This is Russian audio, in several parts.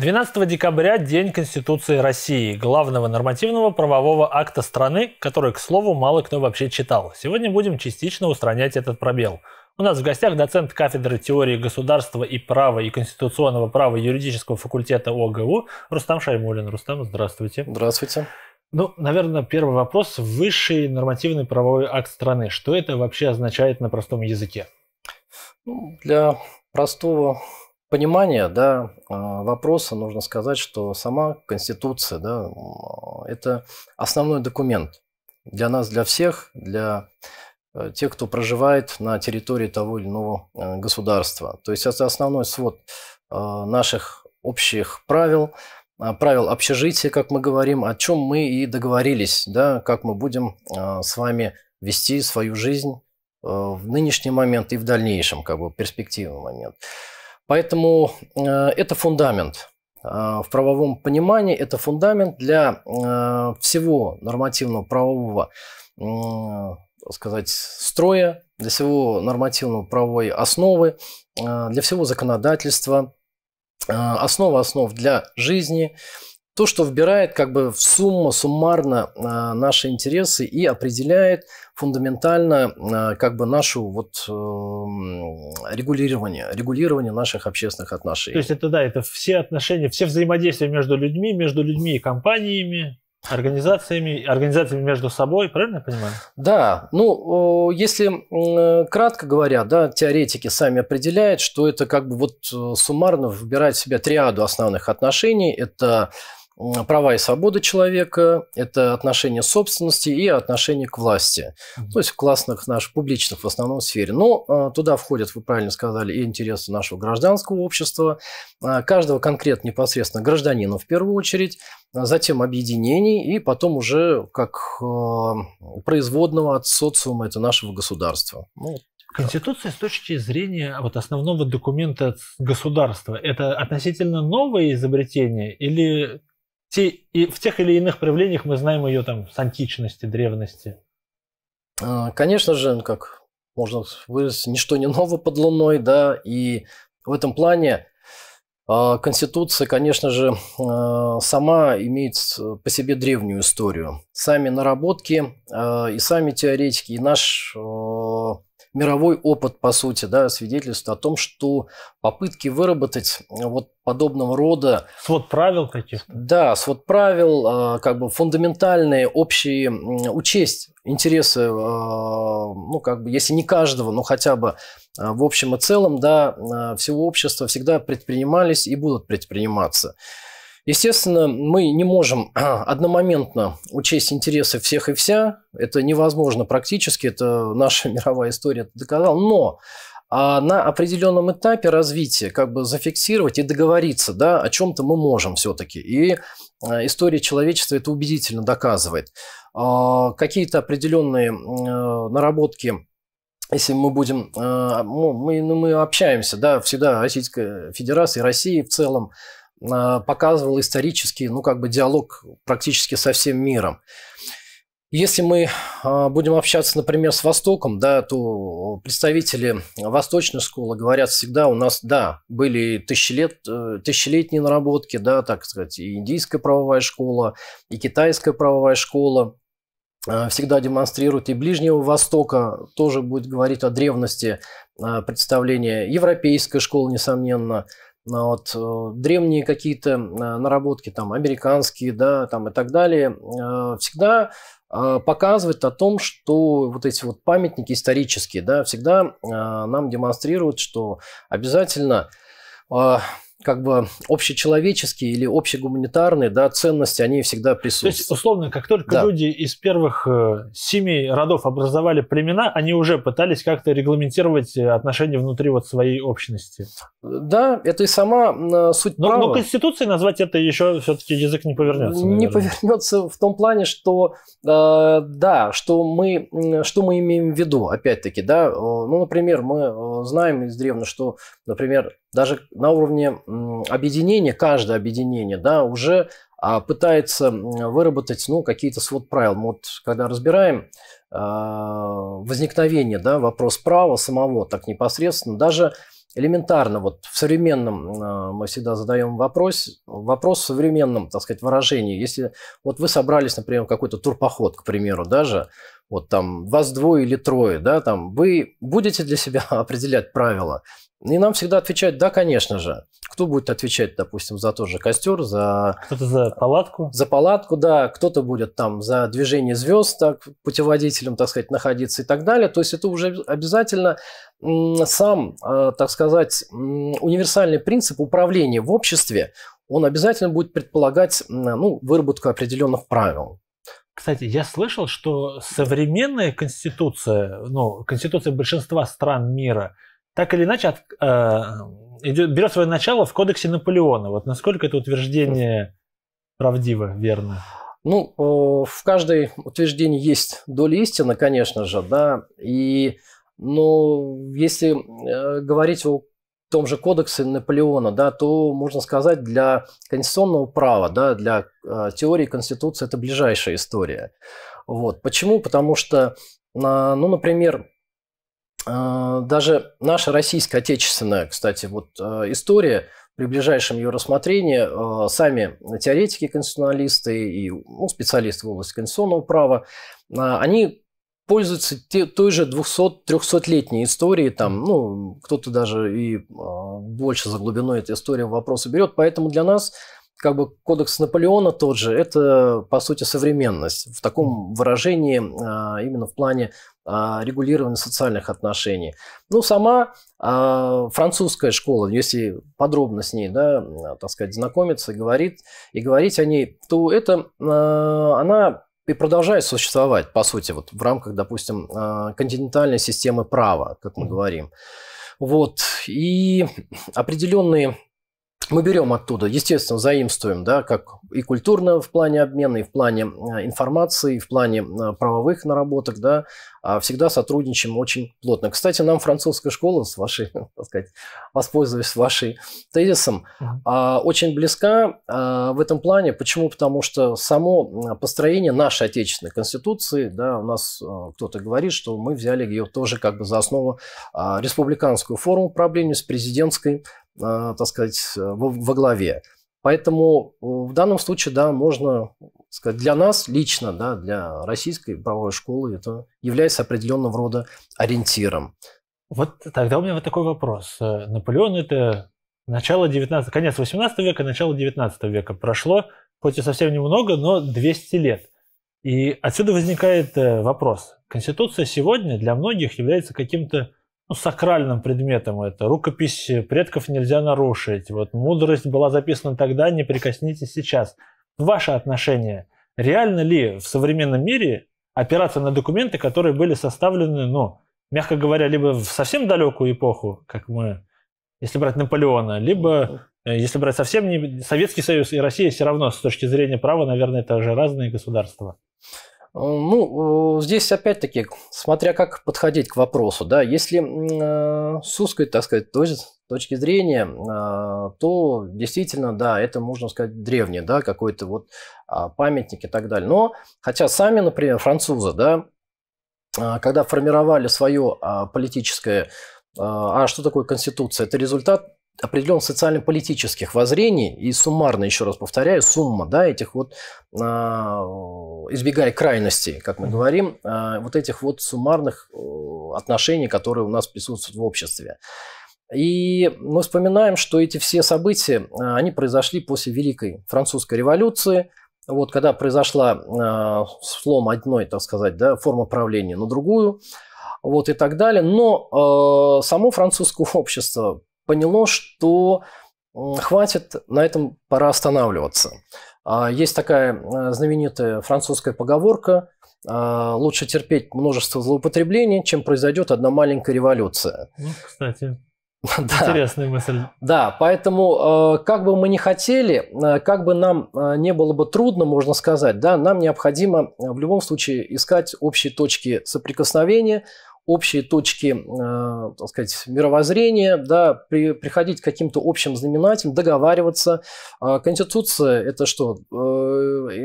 12 декабря – День Конституции России, главного нормативного правового акта страны, который, к слову, мало кто вообще читал. Сегодня будем частично устранять этот пробел. У нас в гостях доцент кафедры теории государства и права и конституционного права юридического факультета ОГУ Рустам Шаймулин. Рустам, здравствуйте. Здравствуйте. Ну, наверное, первый вопрос. Высший нормативный правовой акт страны. Что это вообще означает на простом языке? Ну, для простого Понимание, да, а, вопроса нужно сказать, что сама Конституция да, – а, это основной документ для нас, для всех, для э, тех, кто проживает на территории того или иного э, государства. То есть это основной свод а, наших общих правил, правил общежития, как мы говорим, о чем мы и договорились, да, как мы будем с вами вести свою жизнь э, в нынешний момент и в дальнейшем, как бы перспективный момент. Поэтому э, это фундамент. А, в правовом понимании это фундамент для э, всего нормативного правового сказать, строя, для всего нормативного правовой основы, э, для всего законодательства, основа основ для жизни – то, что вбирает как бы в сумму, суммарно э, наши интересы и определяет фундаментально э, как бы нашу вот э, регулирование, регулирование наших общественных отношений. То есть это да, это все отношения, все взаимодействия между людьми, между людьми и компаниями, Организациями, организациями между собой, правильно я понимаю? Да, ну, если кратко говоря, да, теоретики сами определяют, что это как бы вот суммарно выбирает в себя триаду основных отношений. Это права и свободы человека, это отношение собственности и отношение к власти. Mm-hmm. То есть в классных наших, публичных в основном сфере. Но а, туда входят, вы правильно сказали, и интересы нашего гражданского общества, а, каждого конкретно непосредственно гражданина в первую очередь, а затем объединений и потом уже как производного от социума, это нашего государства. Ну, Конституция с точки зрения вот основного документа государства это относительно новое изобретение или те, и в тех или иных проявлениях мы знаем ее там с античности, древности. А, конечно же, ну, как можно выразить, ничто не ново под Луной, да, и в этом плане а, Конституция, конечно же, а, сама имеет по себе древнюю историю. Сами наработки и сами теоретики, и наш мировой опыт, по сути, да, свидетельствует о том, что попытки выработать э, вот подобного рода... Свод правил каких-то? Да, свод правил, э, как бы фундаментальные, общие, учесть интересы, э, ну, как бы, если не каждого, но хотя бы в общем и целом, да, всего общества всегда предпринимались и будут предприниматься. Естественно, мы не можем одномоментно учесть интересы всех и вся. Это невозможно практически, это наша мировая история это доказала. Но а на определенном этапе развития как бы зафиксировать и договориться, да, о чем-то мы можем все-таки. И а, история человечества это убедительно доказывает. А, какие-то определенные э, наработки если мы будем, а, ну, мы, ну, мы общаемся, да, всегда Российская Федерация и Россия в целом, а, показывал исторический, ну, как бы диалог практически со всем миром. Если мы а, будем общаться, например, с Востоком, да, то представители восточной школы говорят всегда, у нас, да, были тысячелет, э, тысячелетние наработки, да, так сказать, и индийская правовая школа, и китайская правовая школа, э, всегда демонстрируют и Ближнего Востока, тоже будет говорить о древности э, представления европейской школы, несомненно, вот, э, древние какие-то э, наработки, там, американские, да, там и так далее, э, всегда показывает о том, что вот эти вот памятники исторические, да, всегда нам демонстрируют, что обязательно как бы общечеловеческие или общегуманитарные да, ценности, они всегда присутствуют. То есть, условно, как только да. люди из первых э, семей родов образовали племена, они уже пытались как-то регламентировать отношения внутри вот своей общности. Да, это и сама суть но, права. Но конституции назвать это еще все-таки язык не повернется. Наверное. Не повернется в том плане, что э, да, что мы, что мы имеем в виду, опять-таки, да, э, ну, например, мы э, знаем из древности, что, например, даже на уровне объединения, каждое объединение, да, уже а, пытается выработать, ну, какие-то свод правил. Мы вот когда разбираем а, возникновение, да, вопрос права самого так непосредственно, даже элементарно, вот в современном, а, мы всегда задаем вопрос, вопрос в современном, так сказать, выражении. Если вот вы собрались, например, в какой-то турпоход, к примеру, даже, вот там вас двое или трое, да, там, вы будете для себя определять правила, и нам всегда отвечают, да, конечно же. Кто будет отвечать, допустим, за тот же костер, за... Кто-то за палатку. За палатку, да. Кто-то будет там за движение звезд, так, путеводителем, так сказать, находиться и так далее. То есть это уже обязательно сам, э, так сказать, универсальный принцип управления в обществе, он обязательно будет предполагать ну, выработку определенных правил. Кстати, я слышал, что современная конституция, ну, конституция большинства стран мира – так или иначе от, э, идет, берет свое начало в кодексе Наполеона. Вот насколько это утверждение правдиво, верно? Ну, в каждой утверждении есть доля истины, конечно же, да, и, ну, если э, говорить о том же кодексе Наполеона, да, то можно сказать, для конституционного права, да, для э, теории Конституции это ближайшая история. Вот. Почему? Потому что, ну, например, а, даже наша российская отечественная, кстати, вот а, история при ближайшем ее рассмотрении а, сами теоретики конституционалисты и ну, специалисты в области конституционного права, они пользуются той же 200-300-летней историей, там, ну, кто-то даже и больше за глубину этой истории вопросы берет, поэтому для нас как бы кодекс Наполеона тот же, это, по сути, современность в таком выражении, именно в плане а, регулирования социальных отношений. Ну, сама а, французская школа, если подробно с ней, да, так сказать, знакомиться, говорит, и говорить о ней, то это а, она и продолжает существовать, по сути, вот в рамках, допустим, континентальной системы права, как мы говорим. Вот. И определенные мы берем оттуда, естественно, заимствуем, да, как и культурно в плане обмена, и в плане э, информации, и в плане э, правовых наработок, да, а всегда сотрудничаем очень плотно. Кстати, нам французская школа, с вашей, так сказать, воспользуясь вашей тезисом, mm очень близка а, в этом плане. Почему? Потому что само э, построение нашей отечественной конституции, да, у нас кто-то говорит, что мы взяли ее тоже как бы за основу республиканскую форму правления с президентской Э, так сказать, э, во, во главе. Поэтому э, в данном случае, да, можно сказать, для нас лично, да, для российской правовой школы это является определенного рода ориентиром. Вот тогда у меня вот такой вопрос. Наполеон это начало 19, конец 18 века, начало 19 века. Прошло, хоть и совсем немного, но 200 лет. И отсюда возникает вопрос. Конституция сегодня для многих является каким-то ну, сакральным предметом это. Рукопись предков нельзя нарушить. Вот мудрость была записана тогда, не прикоснитесь сейчас. Ваше отношение. Реально ли в современном мире опираться на документы, которые были составлены, ну, мягко говоря, либо в совсем далекую эпоху, как мы, если брать Наполеона, либо, э, если брать совсем не... Советский Союз и Россия все равно с точки зрения права, наверное, это уже разные государства. Ну, здесь опять-таки, смотря как подходить к вопросу, да, если э, с узкой, так сказать, то точки зрения, э, то действительно, да, это, можно сказать, древние, да, какой-то вот э, памятник и так далее. Но, хотя сами, например, французы, да, э, когда формировали свое э, политическое... Э, а что такое конституция? Это результат определенных социально-политических воззрений, и суммарно, еще раз повторяю, сумма да, этих вот, а, избегая крайностей, как мы говорим, а, вот этих вот суммарных э, отношений, которые у нас присутствуют в обществе. И мы вспоминаем, что эти все события, а, они произошли после Великой Французской революции, вот когда произошла э, слом одной, так сказать, да, формы правления на другую, вот и так далее. Но э, само французское общество поняло, что хватит, на этом пора останавливаться. А, есть такая э, знаменитая французская поговорка а, «Лучше терпеть множество злоупотреблений, чем произойдет одна маленькая революция». Ну, кстати, да. Интересная мысль. Да, поэтому э, как бы мы ни хотели, э, как бы нам не было бы трудно, можно сказать, да, нам необходимо в любом случае искать общие точки соприкосновения – общие точки, э, так сказать, мировоззрения, да, при, приходить к каким-то общим знаменателям, договариваться. Э, конституция – это что? Э,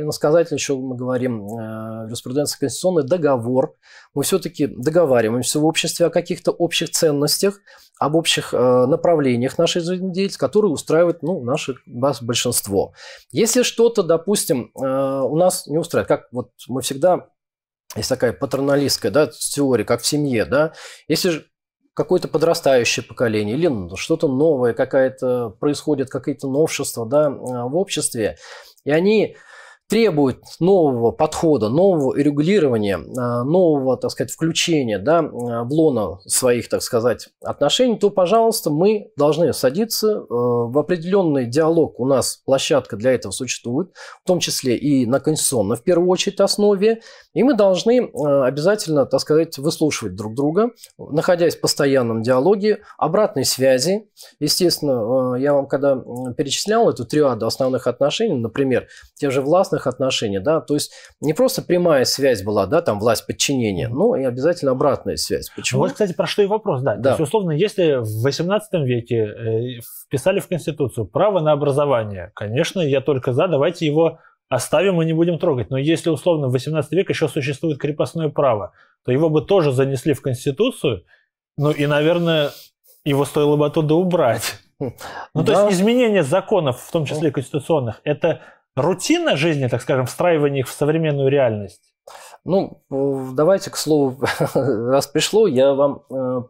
иносказательно еще мы говорим, э, юриспруденция конституционный договор. Мы все-таки договариваемся в обществе о каких-то общих ценностях, об общих э, направлениях нашей деятельности, которые устраивают ну, наше, вас большинство. Если что-то, допустим, э, у нас не устраивает, как вот мы всегда есть такая патерналистская да, теория, как в семье, да, если же какое-то подрастающее поколение или ну, что-то новое, какая-то происходит какие-то новшества да, а, в обществе, и они требует нового подхода, нового регулирования, а, нового, так сказать, включения да, а, в лоно своих, так сказать, отношений, то, пожалуйста, мы должны садиться э, в определенный диалог. У нас площадка для этого существует, в том числе и на конституционной, в первую очередь, основе. И мы должны э, обязательно, так сказать, выслушивать друг друга, находясь в постоянном диалоге, обратной связи. Естественно, э, я вам когда перечислял эту триаду основных отношений, например, те же властных субъектных отношений, да, то есть не просто прямая связь была, да, там власть подчинения, но и обязательно обратная связь. Почему? Вот, кстати, про что и вопрос, да. да. То есть, условно, если в 18 веке э, вписали в Конституцию право на образование, конечно, я только за, давайте его оставим и не будем трогать. Но если, условно, в 18 веке еще существует крепостное право, то его бы тоже занесли в Конституцию, ну и, наверное, его стоило бы оттуда убрать. Хм. Ну, да. то есть изменение законов, в том числе ну. конституционных, это рутина жизни, так скажем, встраивание их в современную реальность? Ну, э, давайте к слову, раз пришло, я вам э,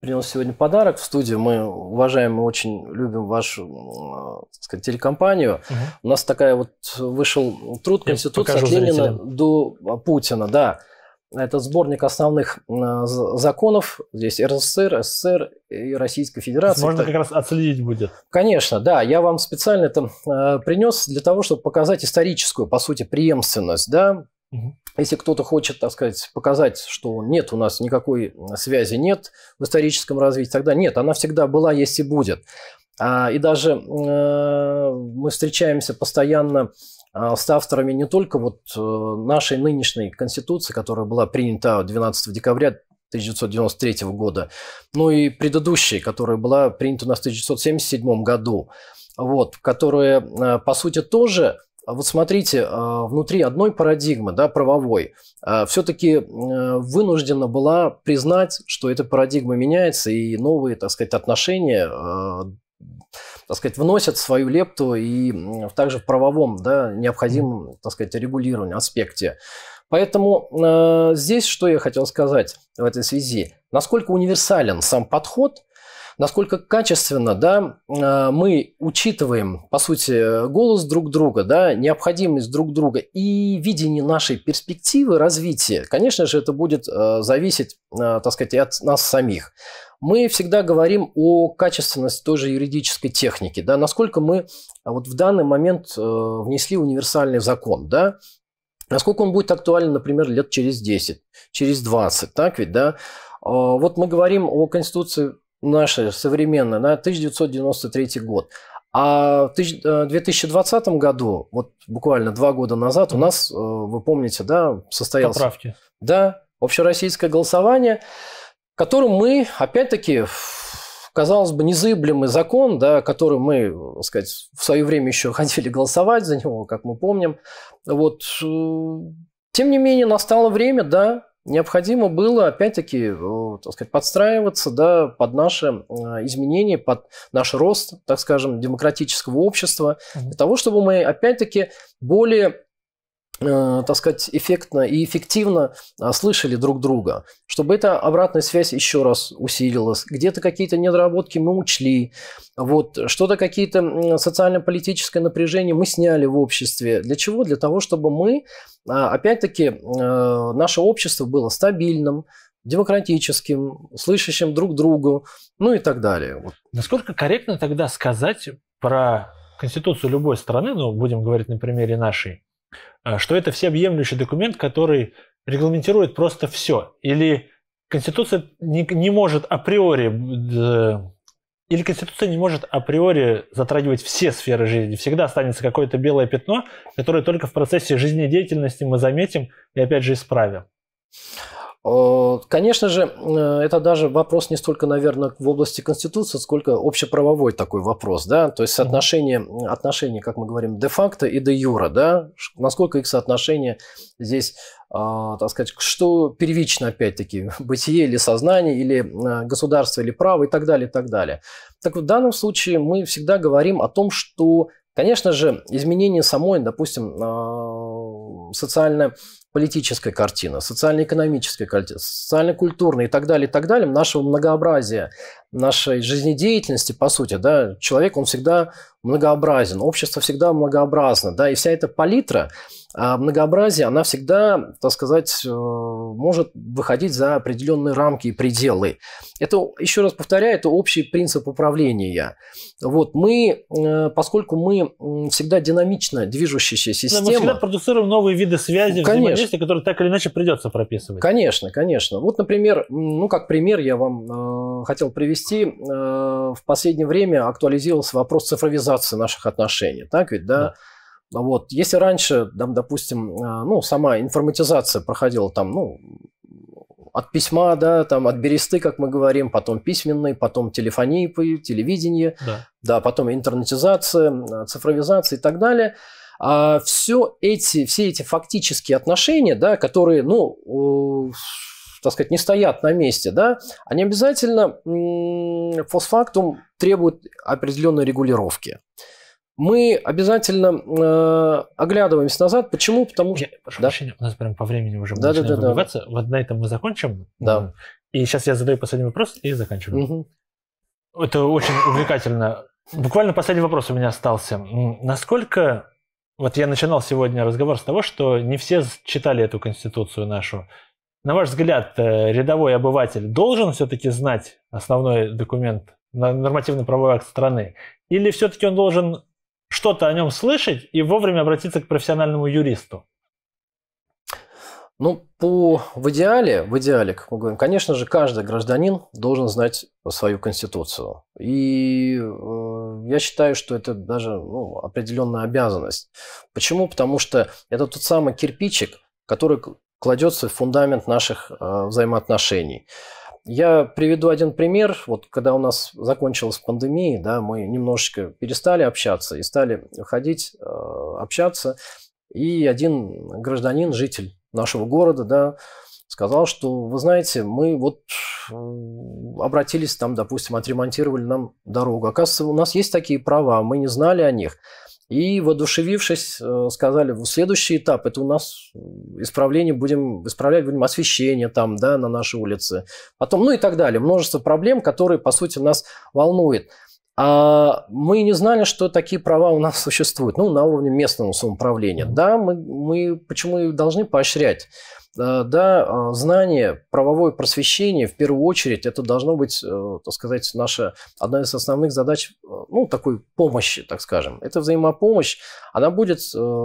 принес сегодня подарок в студию. Мы уважаем и очень любим вашу э, сказать, телекомпанию. Угу. У нас такая вот вышел труд Конституции от Ленина зрителям. до а, Путина, да. Этот сборник основных а, законов. Здесь РСФСР, СССР и Российской Федерации. Можно как раз отследить будет. Конечно, да. Я вам специально это а, принес для того, чтобы показать историческую, по сути, преемственность. Да? Угу. Если кто-то хочет, так сказать, показать, что нет, у нас никакой связи нет в историческом развитии, тогда нет, она всегда была, есть и будет. А, и даже мы встречаемся постоянно а, с авторами не только вот э, нашей нынешней Конституции, которая была принята 12 декабря 1993 года, но и предыдущей, которая была принята у нас в 1977 году, вот, которая, э, по сути, тоже а, вот смотрите, э, внутри одной парадигмы, да, правовой, все-таки вынуждена была признать, что эта парадигма меняется, и новые, так сказать, отношения так сказать, вносят свою лепту и также в правовом, да, необходимом, так сказать, регулировании, аспекте. Поэтому э, здесь что я хотел сказать в этой связи. Насколько универсален сам подход, насколько качественно да, а, мы учитываем, по сути, голос друг друга, да, необходимость друг друга и видение нашей перспективы развития. Конечно же, это будет а, зависеть, а, так сказать, от нас самих. Мы всегда говорим о качественности тоже юридической техники, да, насколько мы вот в данный момент э, внесли универсальный закон, да, Насколько он будет актуален, например, лет через 10, через 20, так ведь, да? Вот мы говорим о Конституции наша современное на 1993 год. А в 2020 э, году, вот буквально два года назад, у нас, э, вы помните, да, состоялось... Поправки. Да, общероссийское голосование, которым мы, опять-таки, казалось бы, незыблемый закон, да, который мы, так э, сказать, в свое время еще хотели голосовать за него, как мы помним. Вот. Тем не менее, настало время, да, необходимо было, опять-таки, э, так сказать, подстраиваться да, под наши э, изменения, под наш рост, так скажем, демократического общества, mm для того, чтобы мы, опять-таки, более Э, так сказать, эффектно и эффективно а, слышали друг друга, чтобы эта обратная связь еще раз усилилась. Где-то какие-то недоработки мы учли, вот, что-то какие-то социально-политическое напряжение мы сняли в обществе. Для чего? Для того, чтобы мы, а, опять-таки, э, наше общество было стабильным, демократическим, слышащим друг другу, ну и так далее. Вот. Насколько корректно тогда сказать про конституцию любой страны, ну, будем говорить на примере нашей, а, что это всеобъемлющий документ, который регламентирует просто все. Или Конституция не, не может априори или Конституция не может априори затрагивать все сферы жизни. Всегда останется какое-то белое пятно, которое только в процессе жизнедеятельности мы заметим и опять же исправим. Э, конечно же, э, это даже вопрос не столько, наверное, в области Конституции, сколько общеправовой такой вопрос, да, то есть соотношение, отношения, как мы говорим, де-факто и де-юра, да, насколько их соотношение здесь, э, так сказать, что первично, опять-таки, бытие или сознание, или государство, или право, и так далее, и так далее. Так вот в данном случае мы всегда говорим о том, что, конечно же, изменение самой, допустим, социально политическая картина, социально-экономическая картина, социально-культурная и так далее, и так далее, нашего многообразия, нашей жизнедеятельности, по сути, да, человек, он всегда многообразен, общество всегда многообразно, да, и вся эта палитра, а многообразие, она всегда, так сказать, э, может выходить за определенные рамки и пределы. Это, еще раз повторяю, это общий принцип управления. Вот мы, э, поскольку мы всегда динамично движущаяся система... Но мы всегда продуцируем новые виды связи, ну, конечно. которые так или иначе придется прописывать. Конечно, конечно. Вот, например, ну, как пример я вам э, хотел привести. Э, в последнее время актуализировался вопрос цифровизации наших отношений. Так ведь, да? да вот. Если раньше, там, допустим, э, ну, сама информатизация проходила там, ну, от письма, да, там, от бересты, как мы говорим, потом письменный, потом телефонии, телевидение, да. да, потом интернетизация, э, цифровизация и так далее. А все эти, все эти фактические отношения, да, которые, ну, так сказать, не стоят на месте, да, они обязательно фосфактум требуют определенной регулировки мы обязательно э, оглядываемся назад. Почему? Потому что... Прошу да? прощения, у нас прям по времени уже да, да, да, выбиваться. Да. Вот на этом мы закончим. Да. И сейчас я задаю последний вопрос и заканчиваю. Угу. Это очень увлекательно. Буквально последний вопрос у меня остался. Насколько... Вот я начинал сегодня разговор с того, что не все читали эту конституцию нашу. На ваш взгляд, э, рядовой обыватель должен все-таки знать основной документ, нормативно-правовой акт страны? Или все-таки он должен что-то о нем слышать и вовремя обратиться к профессиональному юристу? Ну, по, в идеале, в идеале, как мы говорим, конечно же, каждый гражданин должен знать свою конституцию. И э, я считаю, что это даже ну, определенная обязанность. Почему? Потому что это тот самый кирпичик, который кладется в фундамент наших э, взаимоотношений. Я приведу один пример. Вот когда у нас закончилась пандемия, да, мы немножечко перестали общаться и стали ходить, э, общаться. И один гражданин, житель нашего города, да, сказал, что, вы знаете, мы вот э, обратились там, допустим, отремонтировали нам дорогу. Оказывается, у нас есть такие права, мы не знали о них. И, воодушевившись, э, сказали, "В следующий этап, это у нас исправление будем, исправлять будем освещение там, да, на нашей улице. Потом, ну и так далее. Множество проблем, которые, по сути, нас волнует. А мы не знали, что такие права у нас существуют, ну, на уровне местного самоуправления. Да, мы, мы почему и должны поощрять. Э, да, а, знание, правовое просвещение, в первую очередь, это должно быть, э, так сказать, наша одна из основных задач, э, ну, такой помощи, так скажем. Это взаимопомощь, она будет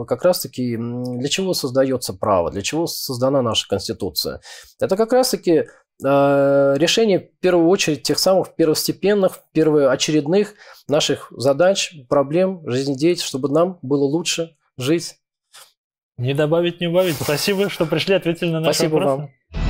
как раз-таки, для чего создается право, для чего создана наша Конституция. Это как раз-таки решение в первую очередь тех самых первостепенных, первоочередных наших задач, проблем, жизнедеятельности, чтобы нам было лучше жить не добавить, не убавить. Спасибо, что пришли, ответили на наши Спасибо вопросы. Вам.